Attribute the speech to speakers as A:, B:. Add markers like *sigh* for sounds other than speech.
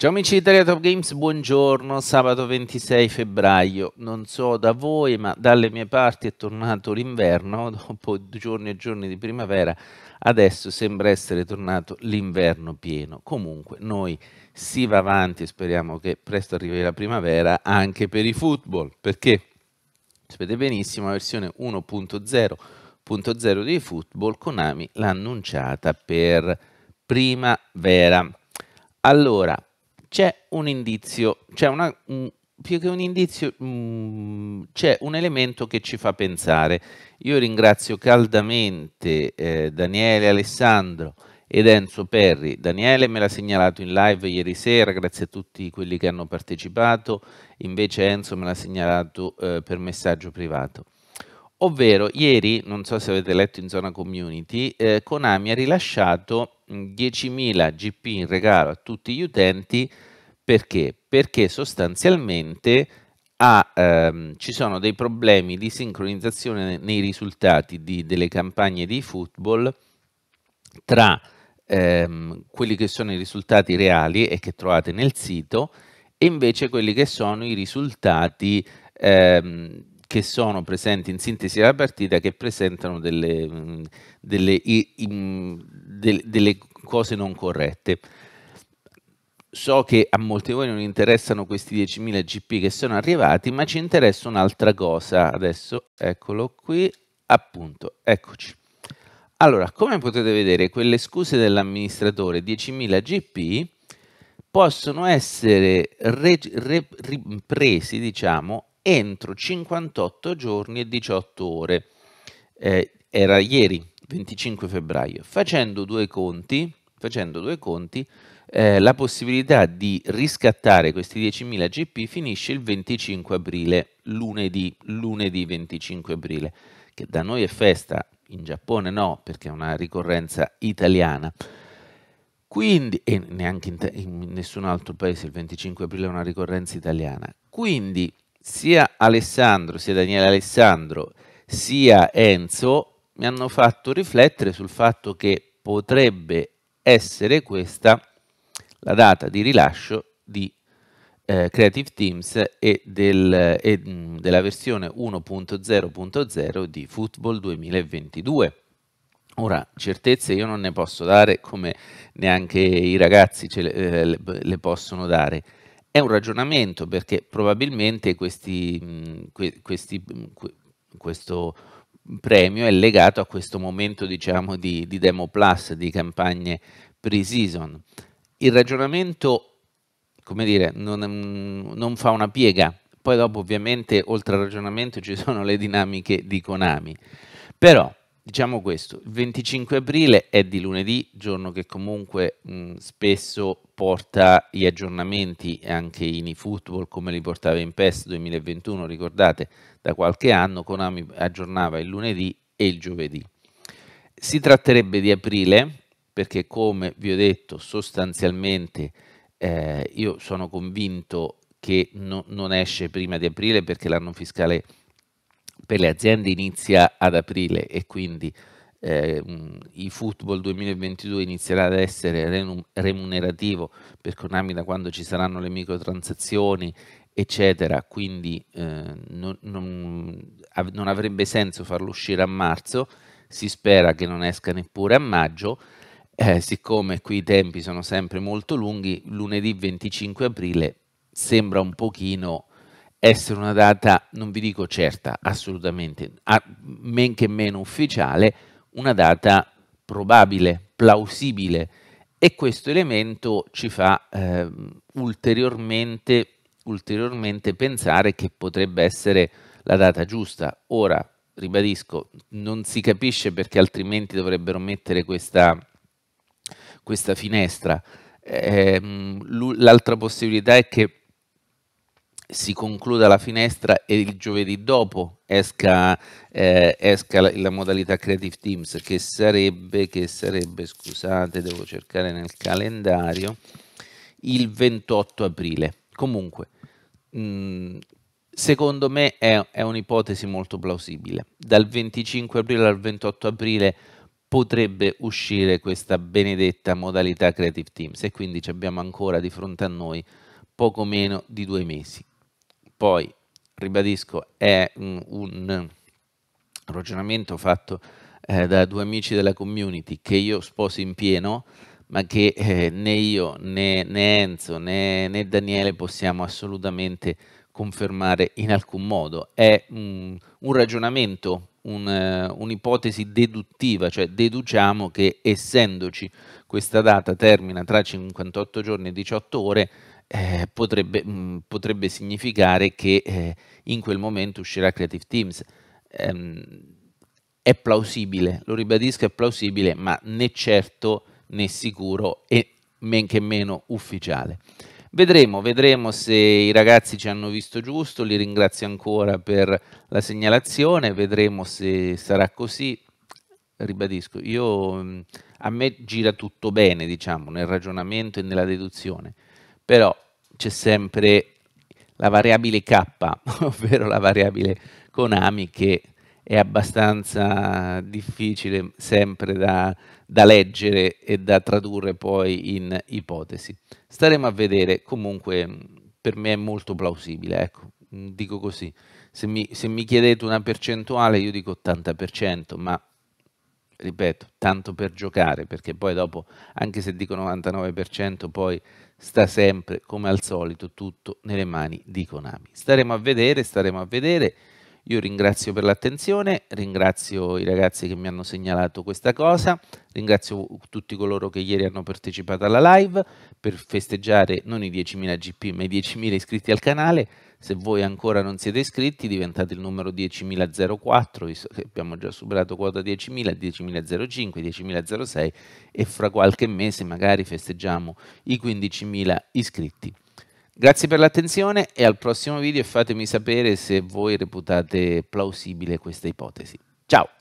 A: Ciao amici di Italia Top Games, buongiorno, sabato 26 febbraio. Non so da voi, ma dalle mie parti è tornato l'inverno, *laughs* dopo giorni e giorni di primavera, adesso sembra essere tornato l'inverno pieno. Comunque noi si va avanti e speriamo che presto arrivi la primavera anche per i football, perché sapete benissimo la versione 1.0.0 di football Konami l'ha annunciata per primavera. Allora, c'è un indizio, c'è una, un, più che un indizio, mh, mm, c'è un elemento che ci fa pensare. Io ringrazio caldamente eh, Daniele Alessandro ed Enzo Perri. Daniele me l'ha segnalato in live ieri sera, grazie a tutti quelli che hanno partecipato, invece Enzo me l'ha segnalato eh, per messaggio privato. Ovvero, ieri, non so se avete letto in zona community, eh, Konami ha rilasciato 10.000 mm, GP in regalo a tutti gli utenti perché? Perché sostanzialmente ha, ehm, ci sono dei problemi di sincronizzazione nei risultati di, delle campagne di football tra ehm, quelli che sono i risultati reali e che trovate nel sito e invece quelli che sono i risultati ehm, che sono presenti in sintesi della partita, che presentano delle, mm, delle, delle cose non corrette. So che a molti di voi non interessano questi 10.000 GP che sono arrivati, ma ci interessa un'altra cosa adesso. Eccolo qui, appunto, eccoci. Allora, come potete vedere, quelle scuse dell'amministratore 10.000 GP possono essere ripresi, diciamo, entro 58 giorni e 18 ore. Eh, era ieri, 25 febbraio. Facendo due conti, facendo due conti eh, la possibilità di riscattare questi 10.000 GP finisce il 25 aprile, lunedì, lunedì 25 aprile, che da noi è festa, in Giappone no, perché è una ricorrenza italiana. Quindi, e neanche in, in nessun altro paese il 25 aprile è una ricorrenza italiana. Quindi sia Alessandro, sia Daniele Alessandro, sia Enzo mi hanno fatto riflettere sul fatto che potrebbe essere questa la data di rilascio di eh, Creative Teams e, del, e mm, della versione 1.0.0 di Football 2022. Ora, certezze io non ne posso dare come neanche i ragazzi le, eh, le, le possono dare è un ragionamento perché probabilmente questi, questi, questo premio è legato a questo momento diciamo, di, di demo plus, di campagne pre-season. Il ragionamento, come dire, non, non fa una piega, poi dopo ovviamente oltre al ragionamento ci sono le dinamiche di Konami. Però diciamo questo, il 25 aprile è di lunedì, giorno che comunque mh, spesso porta gli aggiornamenti anche in eFootball come li portava in PES 2021, ricordate, da qualche anno Konami aggiornava il lunedì e il giovedì. Si tratterebbe di aprile perché come vi ho detto sostanzialmente eh, io sono convinto che no, non esce prima di aprile perché l'anno fiscale è per le aziende inizia ad aprile e quindi eh, i football 2022 inizierà ad essere remunerativo per Konami da quando ci saranno le microtransazioni eccetera quindi eh, non, non, av- non, avrebbe senso farlo uscire a marzo si spera che non esca neppure a maggio eh, siccome qui i tempi sono sempre molto lunghi lunedì 25 aprile sembra un pochino essere una data, non vi dico certa, assolutamente, men che meno ufficiale, una data probabile, plausibile e questo elemento ci fa eh, ulteriormente, ulteriormente pensare che potrebbe essere la data giusta. Ora, ribadisco, non si capisce perché altrimenti dovrebbero mettere questa, questa finestra. Eh, l'altra possibilità è che si concluda la finestra e il giovedì dopo esca, eh, esca la, la, modalità Creative Teams che sarebbe, che sarebbe, scusate, devo cercare nel calendario, il 28 aprile. Comunque, mh, mm, secondo me è, è un'ipotesi molto plausibile. Dal 25 aprile al 28 aprile potrebbe uscire questa benedetta modalità Creative Teams e quindi abbiamo ancora di fronte a noi poco meno di due mesi. Poi, ribadisco, è un, un ragionamento fatto eh, da due amici della community che io sposo in pieno, ma che eh, né io né, né Enzo né, né, Daniele possiamo assolutamente confermare in alcun modo. È un, un ragionamento, un, uh, un'ipotesi deduttiva, cioè deduciamo che essendoci questa data termina tra 58 giorni e 18 ore, eh, potrebbe, mh, mm, potrebbe, significare che eh, in quel momento uscirà Creative Teams. Ehm, è plausibile, lo ribadisco, è plausibile, ma né certo né sicuro e men che meno ufficiale. Vedremo, vedremo se i ragazzi ci hanno visto giusto, li ringrazio ancora per la segnalazione, vedremo se sarà così. Ribadisco, io, mm, a me gira tutto bene, diciamo, nel ragionamento e nella deduzione però c'è sempre la variabile K, *laughs* ovvero la variabile Konami, che è abbastanza difficile sempre da, da, leggere e da tradurre poi in ipotesi. Staremo a vedere, comunque per me è molto plausibile, ecco, dico così. Se mi, se mi chiedete una percentuale io dico 80%, ma ripeto, tanto per giocare, perché poi dopo, anche se dico 99%, poi sta sempre, come al solito, tutto nelle mani di Konami. Staremo a vedere, staremo a vedere. Io ringrazio per l'attenzione, ringrazio i ragazzi che mi hanno segnalato questa cosa, ringrazio tutti coloro che ieri hanno partecipato alla live per festeggiare non i 10.000 GP ma i 10.000 iscritti al canale. Se voi ancora non siete iscritti diventate il numero 10.004, visto che abbiamo già superato quota 10.000, 10.005, 10.006 e fra qualche mese magari festeggiamo i 15.000 iscritti. Grazie per l'attenzione e al prossimo video fatemi sapere se voi reputate plausibile questa ipotesi. Ciao!